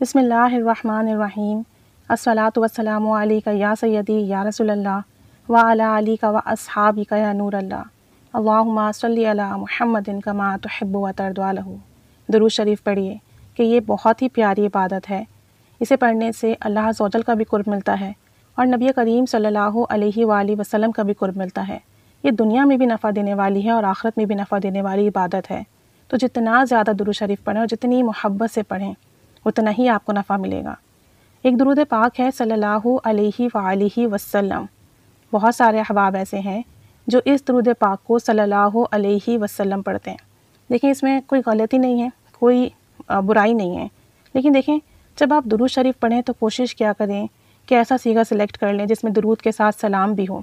बसमीम असलातम या सैदी या रसोल्ला वाला अली का व का या नूरल्ला अल्लाह अल्लाहुम्मा सल्ली अला मुहम्मदिन कमा व तरदवालहू दरू शरीफ पढ़िए कि ये बहुत ही प्यारी इबादत है इसे पढ़ने से अल्लाह सौजल का भी कुर्ब मिलता है और नबी करीम सल्लल्लाहु अलैहि वसल्लम का भी कुर्ब मिलता है ये दुनिया में भी नफ़ा देने वाली है और आखरत में भी नफ़ा देने वाली इबादत है तो जितना ज़्यादा दुरू शरीफ पढ़ें और जितनी मोहब्बत से पढ़ें उतना ही आपको नफ़ा मिलेगा एक दरुद पाक है सल्लल्लाहु अलैहि वलैहि वसल्लम बहुत सारे अहबाब ऐसे हैं जो इस दरूद पाक को सल्लल्लाहु अलैहि वसल्लम पढ़ते हैं देखिए इसमें कोई गलती नहीं है कोई बुराई नहीं है लेकिन देखें जब आप दरूद शरीफ पढ़ें तो कोशिश क्या करें कि ऐसा सीगा सिलेक्ट कर लें जिसमें दरूद के साथ सलाम भी हो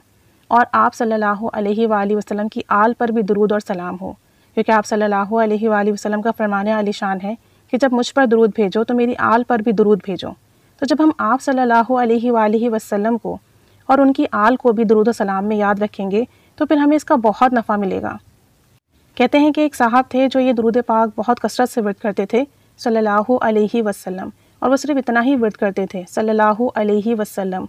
और आप सल्लल्लाहु अलैहि वसल्लम की आल पर भी दरूद और सलाम हो क्योंकि आप सल्लल्लाहु अलैहि वसल्लम का फरमान आलिशान है कि जब मुझ पर दरूद भेजो तो मेरी आल पर भी दरूद भेजो तो जब हम आप सल्लल्लाहु अलैहि वसल्लम को और उनकी आल को भी दरूद सलाम में याद रखेंगे तो फिर हमें इसका बहुत नफ़ा मिलेगा कहते हैं कि एक साहब थे जो ये दरूद पाक बहुत कसरत से वर्द करते थे सल्लल्लाहु अलैहि वसल्लम और वो सिर्फ इतना ही वर्द करते थे सल्लल्लाहु अलैहि वसल्लम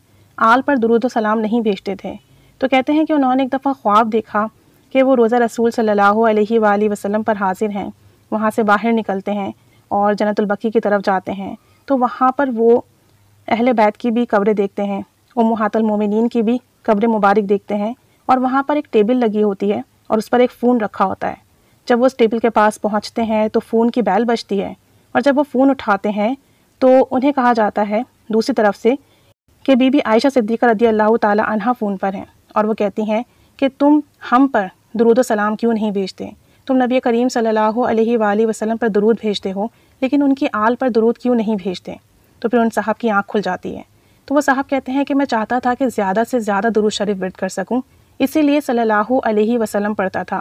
आल पर दरूद सलाम नहीं भेजते थे तो कहते हैं कि उन्होंने एक दफ़ा ख्वाब देखा कि वो रोज़ा रसूल सल्लल्लाहु अलैहि वसल्लम पर हाजिर हैं वहाँ से बाहर निकलते हैं और जन्तुलबकी की तरफ जाते हैं तो वहाँ पर वो अहल बैत की भी कब्रें देखते हैं उमहातल मोमिन की भी कब्र मुबारक देखते हैं और वहाँ पर एक टेबल लगी होती है और उस पर एक फ़ोन रखा होता है जब वो उस टेबल के पास पहुँचते हैं तो फ़ोन की बैल बजती है और जब वो फ़ोन उठाते हैं तो उन्हें कहा जाता है दूसरी तरफ से कि बीबी आयशा सिद्दीक़ा रदी अल्लाह ताली फ़ोन पर हैं और वो कहती हैं कि तुम हम पर दरुद सलाम क्यों नहीं भेजते तुम नबी करीम सल्लल्लाहु अलैहि वसल्लम पर दरूद भेजते हो लेकिन उनकी आल पर दरूद क्यों नहीं भेजते तो फिर उन साहब की आँख खुल जाती है तो वह साहब कहते हैं कि मैं चाहता था कि ज़्यादा से ज़्यादा दरूद शरीफ वर्द कर सकूँ इसीलिए सल्लल्लाहु अलैहि वसल्लम पढ़ता था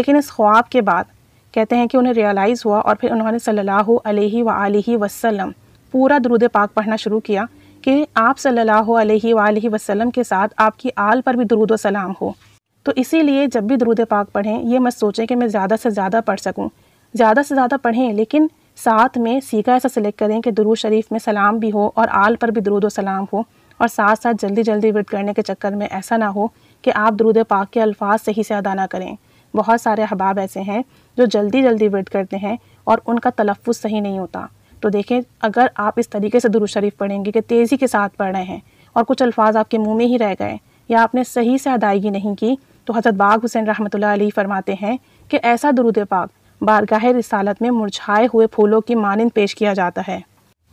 लेकिन इस ख्वाब के बाद कहते हैं कि उन्हें रियलाइज़ हुआ और फिर उन्होंने सल्लल्लाहु अलैहि व वसल्लम पूरा दरूद पाक पढ़ना शुरू किया कि आप सल्लल्लाहु अलैहि वसल्लम के साथ आपकी आल पर भी दरूद सलाम हो तो इसीलिए जब भी दरूद पाक पढ़ें ये मत सोचें कि मैं ज़्यादा से ज़्यादा पढ़ सकूँ ज़्यादा से ज़्यादा पढ़ें लेकिन साथ में सीखा ऐसा सिलेक्ट करें कि दरूद शरीफ में सलाम भी हो और आल पर भी दरूद सलाम हो और साथ साथ जल्दी जल्दी विद करने के चक्कर में ऐसा ना हो कि आप दरूद पाक के अल्फाज सही से अदा ना करें बहुत सारे अहबाब ऐसे हैं जो जल्दी जल्दी विद करते हैं और उनका तलफ़ सही नहीं होता तो देखें अगर आप इस तरीके से दुरुद शरीफ पढ़ेंगे कि तेज़ी के साथ पढ़ रहे हैं और कुछ अल्फाज आपके मुंह में ही रह गए या आपने सही से अदायगी नहीं की तो हज़रत बाग हुसैन रहमत ली फरमाते हैं कि ऐसा दुरुद पाक बारगाह रिसालत में मुरझाए हुए फूलों की मानंद पेश किया जाता है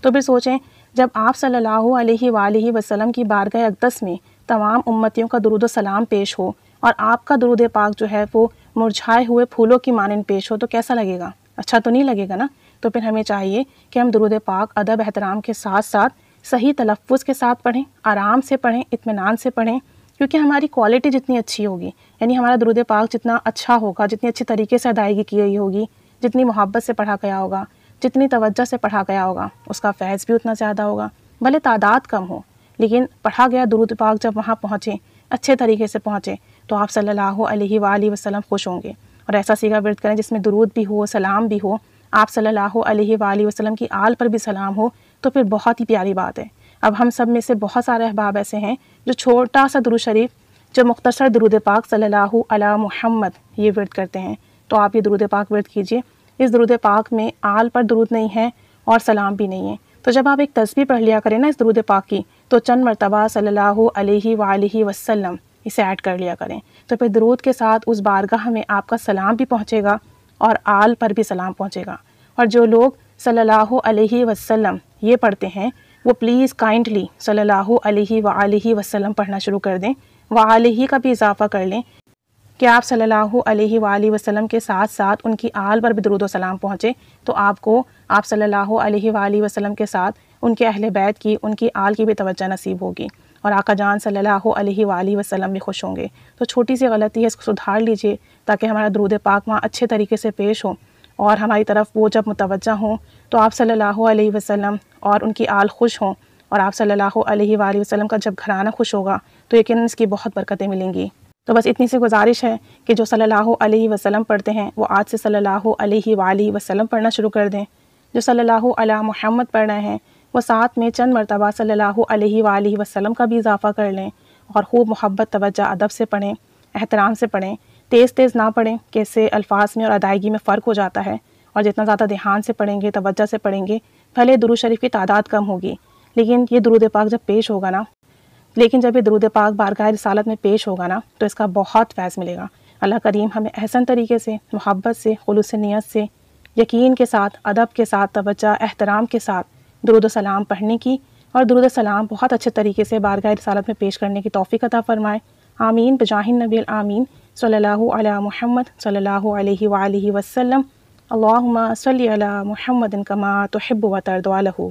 तो फिर सोचें जब आप सल्लल्लाहु अलैहि सल्ला वसल्लम की बारगाह अकदस में तमाम उम्मतियों का दरुद सलाम पेश हो और आपका दरुद पाक जो है वो मुरझाए हुए फूलों की मानंद पेश हो तो कैसा लगेगा अच्छा तो नहीं लगेगा ना तो फिर हमें चाहिए कि हम दरुद पाक अदब एहतराम के साथ साथ सही तलफ़ के साथ पढ़ें आराम से पढ़ें इतमान से पढ़ें क्योंकि हमारी क्वालिटी जितनी अच्छी होगी यानी हमारा दरुद पाक जितना अच्छा होगा जितनी अच्छी तरीके से अदायगी की गई होगी जितनी मोहब्बत से पढ़ा गया होगा जितनी तवज्जो से पढ़ा गया होगा उसका फ़ैज़ भी उतना ज़्यादा होगा भले तादाद कम हो लेकिन पढ़ा गया दरुद पाक जब वहाँ पहुँचे अच्छे तरीके से पहुँचे तो आप सल्ला वसलम खुश होंगे और ऐसा सीधा वर्द करें जिसमें दरूद भी हो सलाम भी हो आप सल्ला वसलम की आल पर भी सलाम हो तो फिर बहुत ही प्यारी बात है अब हम सब में से बहुत सारे अहबाब ऐसे हैं जो छोटा सा दुरू शरीफ जो मुख्तसर दरुद पाक सल्लल्लाहु अला मोहम्मद ये वर्द करते हैं तो आप ये दरुद पाक वर्द कीजिए इस दरुद पाक में आल पर दरुद नहीं है और सलाम भी नहीं है तो जब आप एक तस्वीर पढ़ लिया करें ना इस दरुद पाक की तो चंद मरतबा सल्लल्लाहु अलैहि वसल्लम इसे ऐड कर लिया करें तो फिर दरूद के साथ उस बारगाह में आपका सलाम भी पहुँचेगा और आल पर भी सलाम पहुँचेगा और जो लोग सल्लल्लाहु अलैहि वसल्लम ये पढ़ते हैं वो प्लीज़ काइंडली सल्लल्लाहु अलैहि वआलैहि वसल्लम पढ़ना शुरू कर दें वआलैहि का भी इजाफ़ा कर लें कि आप सल्लल्लाहु अलैहि वआलैहि वसल्लम के साथ साथ उनकी आल पर भी दरुद सलाम पहुँचे तो आपको आप सल्लल्लाहु अलैहि वआलैहि वसल्लम के साथ उनके अहल बैत की उनकी आल की भी तवज्जा नसीब होगी और आका जान सल्लल्लाहु अलैहि वाली वसल्लम भी खुश होंगे तो छोटी सी गलती है इसको सुधार लीजिए ताकि हमारा दुरूद पाक वहाँ अच्छे तरीके से पेश हो और हमारी तरफ वो जब मुतवजह हों तो आप सल्लल्लाहु अलैहि वसल्लम और उनकी आल खुश हों और आप सल्लल्लाहु अलैहि वसल्लम का जब घराना खुश होगा तो यकीन इसकी बहुत बरकतें मिलेंगी तो बस इतनी सी गुजारिश है कि जो सल्लल्लाहु अलैहि वसल्लम पढ़ते हैं वो आज से सल्लल्लाहु अलैहि वसल्लम पढ़ना शुरू कर दें जो सल्लल्लाहु अला मोहम्मद पढ़ना है वो साथ में चंद मरतबा सल्लल्लाहु अलैहि वसल्लम का भी इजाफ़ा कर लें और खूब मोहब्बत तवज्जा अदब से पढ़ें एहतराम से पढ़ें तेज़ तेज़ ना पढ़ें कैसे अल्फाज में और अदायगी में फ़र्क हो जाता है और जितना ज़्यादा ध्यान से पढ़ेंगे तोज्जह से पढ़ेंगे भले दुरू शरीफ की तादाद कम होगी लेकिन ये दुरूद पाक जब पेश होगा ना लेकिन जब ये दुरूद पाक बारगाह रसालत में पेश होगा ना तो इसका बहुत फैज़ मिलेगा अल्लाह करीम हमें अहसन तरीके से मोहब्बत से खलूस नीयत से यकीन के साथ अदब के साथ तोज्जा एहतराम के साथ दरुद सलाम पढ़ने की और दरुद सलाम बहुत अच्छे तरीके से बारगाह रसालत में पेश करने की तोफ़ी अदा फ़रमाए आमीन बजाहिन नबी आमीन सल्लल्लाहु अला मुहम्मद सल्लल्लाहु अलैहि वसल्लम अल्लाहुम्मा सल्ली अला मुहम्मदन कमा तहब व तरदवालहू